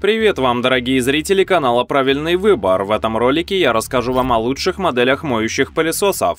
Привет вам, дорогие зрители канала «Правильный выбор». В этом ролике я расскажу вам о лучших моделях моющих пылесосов.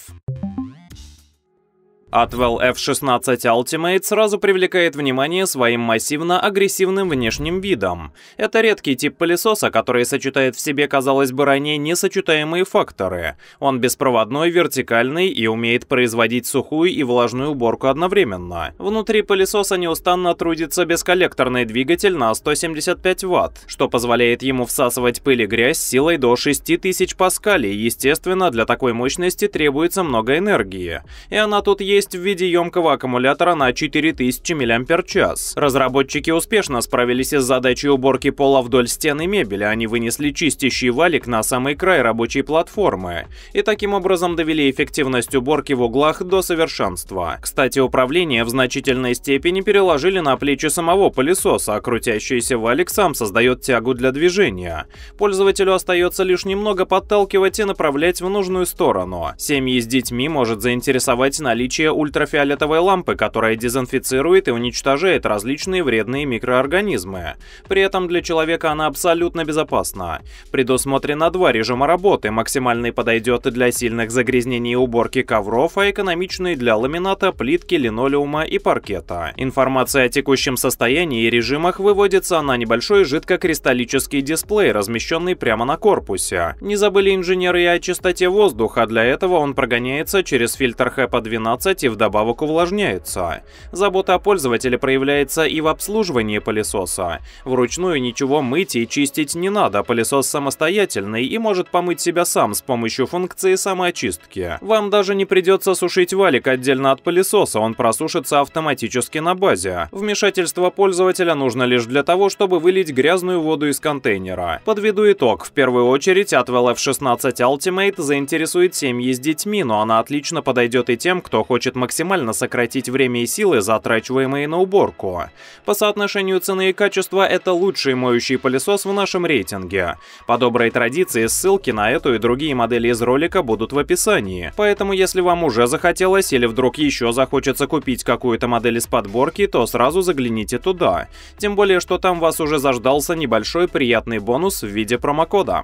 Atwell F-16 Ultimate сразу привлекает внимание своим массивно-агрессивным внешним видом. Это редкий тип пылесоса, который сочетает в себе, казалось бы, ранее несочетаемые факторы. Он беспроводной, вертикальный и умеет производить сухую и влажную уборку одновременно. Внутри пылесоса неустанно трудится бесколлекторный двигатель на 175 Вт, что позволяет ему всасывать пыль и грязь силой до 6000 паскалей. Естественно, для такой мощности требуется много энергии. И она тут есть есть в виде емкого аккумулятора на 4000 мАч. Разработчики успешно справились с задачей уборки пола вдоль стены мебели. Они вынесли чистящий валик на самый край рабочей платформы и таким образом довели эффективность уборки в углах до совершенства. Кстати, управление в значительной степени переложили на плечи самого пылесоса, а крутящийся валик сам создает тягу для движения. Пользователю остается лишь немного подталкивать и направлять в нужную сторону. Семьи с детьми может заинтересовать наличие наличие ультрафиолетовой лампы, которая дезинфицирует и уничтожает различные вредные микроорганизмы. При этом для человека она абсолютно безопасна. Предусмотрено два режима работы. Максимальный подойдет для сильных загрязнений и уборки ковров, а экономичный для ламината, плитки, линолеума и паркета. Информация о текущем состоянии и режимах выводится на небольшой жидкокристаллический дисплей, размещенный прямо на корпусе. Не забыли инженеры и о чистоте воздуха, для этого он прогоняется через фильтр HEPA-12 и вдобавок увлажняются. Забота о пользователе проявляется и в обслуживании пылесоса. Вручную ничего мыть и чистить не надо, пылесос самостоятельный и может помыть себя сам с помощью функции самоочистки. Вам даже не придется сушить валик отдельно от пылесоса, он просушится автоматически на базе. Вмешательство пользователя нужно лишь для того, чтобы вылить грязную воду из контейнера. Подведу итог. В первую очередь, от F16 Ultimate заинтересует семьи с детьми, но она отлично подойдет и тем, кто хочет значит максимально сократить время и силы, затрачиваемые на уборку. По соотношению цены и качества это лучший моющий пылесос в нашем рейтинге. По доброй традиции ссылки на эту и другие модели из ролика будут в описании, поэтому если вам уже захотелось или вдруг еще захочется купить какую-то модель из подборки, то сразу загляните туда. Тем более, что там вас уже заждался небольшой приятный бонус в виде промокода.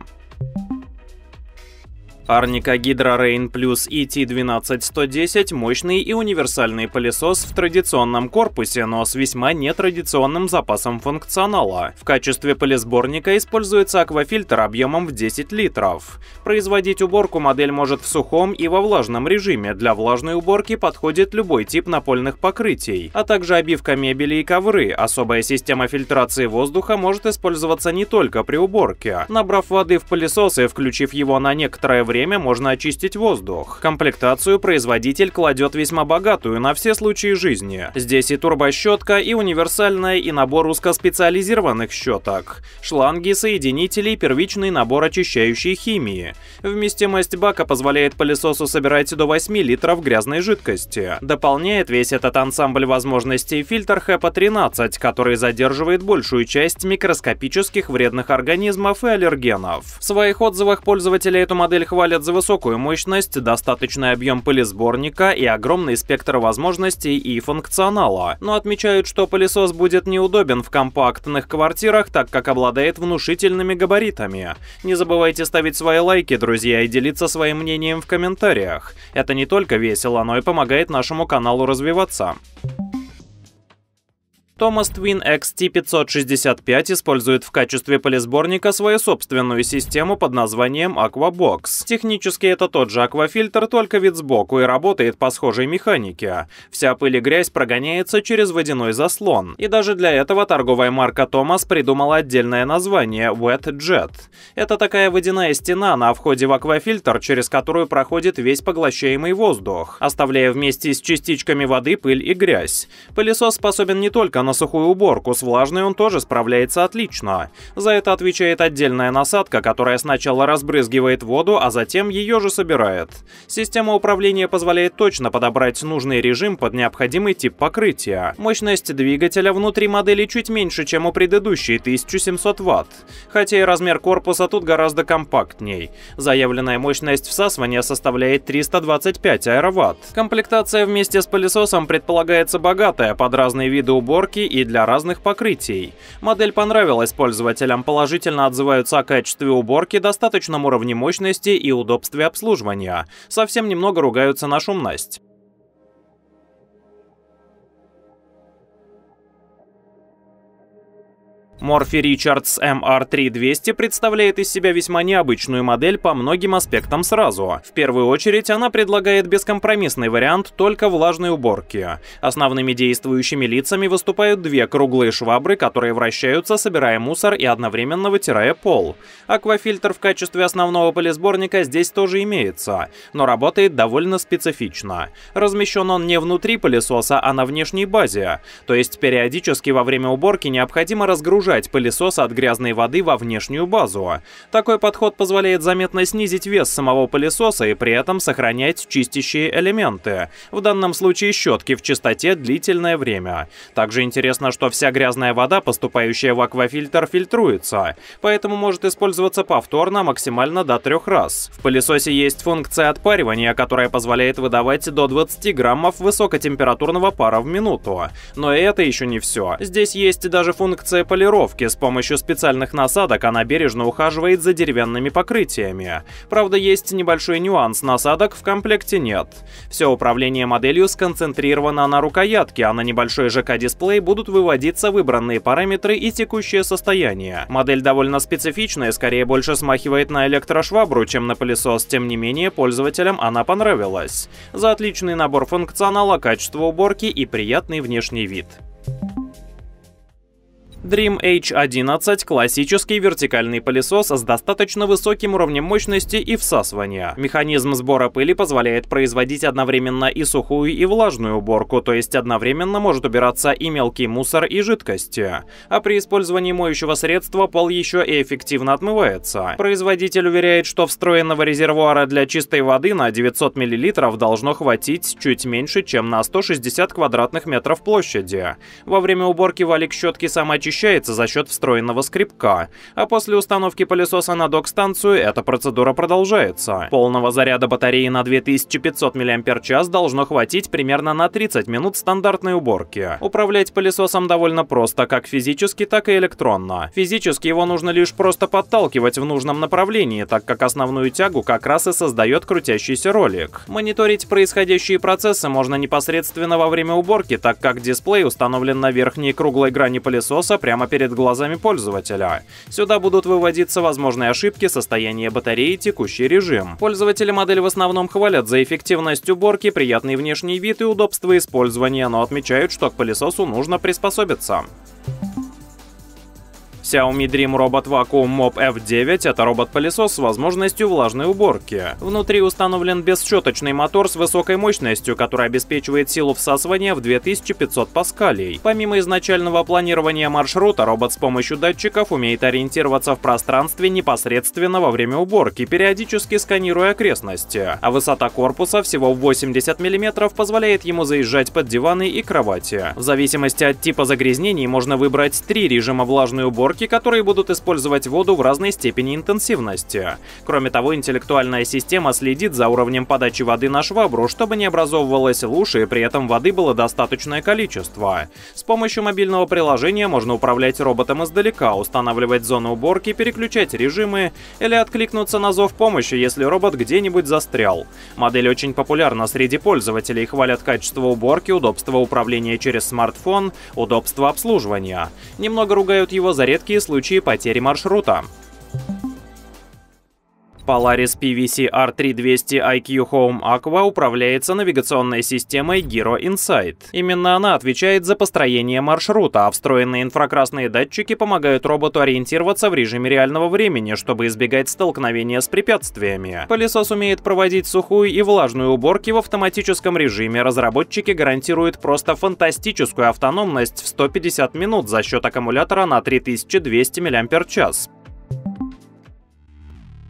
Арника Гидра Рейн Плюс и – мощный и универсальный пылесос в традиционном корпусе, но с весьма нетрадиционным запасом функционала. В качестве пылесборника используется аквафильтр объемом в 10 литров. Производить уборку модель может в сухом и во влажном режиме. Для влажной уборки подходит любой тип напольных покрытий, а также обивка мебели и ковры. Особая система фильтрации воздуха может использоваться не только при уборке. Набрав воды в пылесос и включив его на некоторое время, время можно очистить воздух. Комплектацию производитель кладет весьма богатую на все случаи жизни. Здесь и турбощетка, и универсальная, и набор узкоспециализированных щеток. Шланги, соединители и первичный набор очищающей химии. Вместимость бака позволяет пылесосу собирать до 8 литров грязной жидкости. Дополняет весь этот ансамбль возможностей фильтр HEPA-13, который задерживает большую часть микроскопических вредных организмов и аллергенов. В своих отзывах пользователи эту модель хвалят хвалят за высокую мощность, достаточный объем пылесборника и огромный спектр возможностей и функционала, но отмечают, что пылесос будет неудобен в компактных квартирах, так как обладает внушительными габаритами. Не забывайте ставить свои лайки, друзья, и делиться своим мнением в комментариях. Это не только весело, но и помогает нашему каналу развиваться. Томас Твин XT565 использует в качестве полисборника свою собственную систему под названием Aquabox. Технически это тот же аквафильтр, только вид сбоку и работает по схожей механике. Вся пыль и грязь прогоняется через водяной заслон. И даже для этого торговая марка Томас придумала отдельное название Wet Jet. Это такая водяная стена на входе в аквафильтр, через которую проходит весь поглощаемый воздух, оставляя вместе с частичками воды пыль и грязь. Пылесос способен не только на сухую уборку, с влажной он тоже справляется отлично. За это отвечает отдельная насадка, которая сначала разбрызгивает воду, а затем ее же собирает. Система управления позволяет точно подобрать нужный режим под необходимый тип покрытия. Мощность двигателя внутри модели чуть меньше, чем у предыдущей 1700 Вт. Хотя и размер корпуса тут гораздо компактней. Заявленная мощность всасывания составляет 325 аэроватт. Комплектация вместе с пылесосом предполагается богатая под разные виды уборки, окраски и для разных покрытий. Модель понравилась пользователям, положительно отзываются о качестве уборки, достаточном уровне мощности и удобстве обслуживания. Совсем немного ругаются на шумность. Морфи Richards MR3200 представляет из себя весьма необычную модель по многим аспектам сразу. В первую очередь она предлагает бескомпромиссный вариант только влажной уборки. Основными действующими лицами выступают две круглые швабры, которые вращаются, собирая мусор и одновременно вытирая пол. Аквафильтр в качестве основного полисборника здесь тоже имеется, но работает довольно специфично. Размещен он не внутри пылесоса, а на внешней базе. То есть периодически во время уборки необходимо разгружать сужать пылесос от грязной воды во внешнюю базу. Такой подход позволяет заметно снизить вес самого пылесоса и при этом сохранять чистящие элементы, в данном случае щетки в чистоте длительное время. Также интересно, что вся грязная вода, поступающая в аквафильтр, фильтруется, поэтому может использоваться повторно максимально до трех раз. В пылесосе есть функция отпаривания, которая позволяет выдавать до 20 граммов высокотемпературного пара в минуту. Но это еще не все. Здесь есть даже функция полировки планировки. С помощью специальных насадок она бережно ухаживает за деревянными покрытиями. Правда, есть небольшой нюанс, насадок в комплекте нет. Все управление моделью сконцентрировано на рукоятке, а на небольшой ЖК-дисплей будут выводиться выбранные параметры и текущее состояние. Модель довольно специфичная, скорее больше смахивает на электрошвабру, чем на пылесос, тем не менее пользователям она понравилась. За отличный набор функционала, качество уборки и приятный внешний вид. Dream H11 – классический вертикальный пылесос с достаточно высоким уровнем мощности и всасывания. Механизм сбора пыли позволяет производить одновременно и сухую, и влажную уборку, то есть одновременно может убираться и мелкий мусор, и жидкости. А при использовании моющего средства пол еще и эффективно отмывается. Производитель уверяет, что встроенного резервуара для чистой воды на 900 мл должно хватить чуть меньше, чем на 160 квадратных метров площади. Во время уборки валик щетки самоочищения ощущается за счет встроенного скребка, а после установки пылесоса на док-станцию эта процедура продолжается. Полного заряда батареи на 2500 мАч должно хватить примерно на 30 минут стандартной уборки. Управлять пылесосом довольно просто, как физически, так и электронно. Физически его нужно лишь просто подталкивать в нужном направлении, так как основную тягу как раз и создает крутящийся ролик. Мониторить происходящие процессы можно непосредственно во время уборки, так как дисплей установлен на верхней круглой грани пылесоса, находятся прямо перед глазами пользователя. Сюда будут выводиться возможные ошибки, состояние батареи, текущий режим. Пользователи модели в основном хвалят за эффективность уборки, приятный внешний вид и удобство использования, но отмечают, что к пылесосу нужно приспособиться. Xiaomi Dream Robot Vacuum Mop F9 – это робот-пылесос с возможностью влажной уборки. Внутри установлен бесщеточный мотор с высокой мощностью, который обеспечивает силу всасывания в 2500 паскалей. Помимо изначального планирования маршрута, робот с помощью датчиков умеет ориентироваться в пространстве непосредственно во время уборки, периодически сканируя окрестности. А высота корпуса всего 80 мм позволяет ему заезжать под диваны и кровати. В зависимости от типа загрязнений можно выбрать три режима влажной уборки горки, которые будут использовать воду в разной степени интенсивности. Кроме того, интеллектуальная система следит за уровнем подачи воды на швабру, чтобы не образовывалась луж и при этом воды было достаточное количество. С помощью мобильного приложения можно управлять роботом издалека, устанавливать зону уборки, переключать режимы или откликнуться на зов помощи, если робот где-нибудь застрял. Модель очень популярна среди пользователей, хвалят качество уборки, удобство управления через смартфон, удобство обслуживания. Немного ругают его за редкость редкие случаи потери маршрута. Polaris PVC R3200 IQ Home Aqua управляется навигационной системой Giro Insight. Именно она отвечает за построение маршрута, а встроенные инфракрасные датчики помогают роботу ориентироваться в режиме реального времени, чтобы избегать столкновения с препятствиями. Пылесос умеет проводить сухую и влажную уборки в автоматическом режиме. Разработчики гарантируют просто фантастическую автономность в 150 минут за счет аккумулятора на 3200 мАч.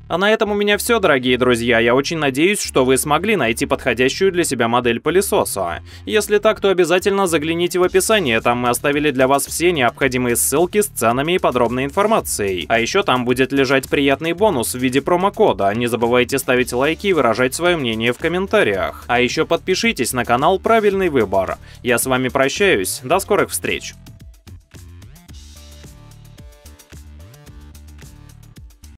А на этом у меня все, дорогие друзья. Я очень надеюсь, что вы смогли найти подходящую для себя модель пылесоса. Если так, то обязательно загляните в описание, там мы оставили для вас все необходимые ссылки с ценами и подробной информацией. А еще там будет лежать приятный бонус в виде промокода. Не забывайте ставить лайки и выражать свое мнение в комментариях. А еще подпишитесь на канал «Правильный выбор». Я с вами прощаюсь, до скорых встреч!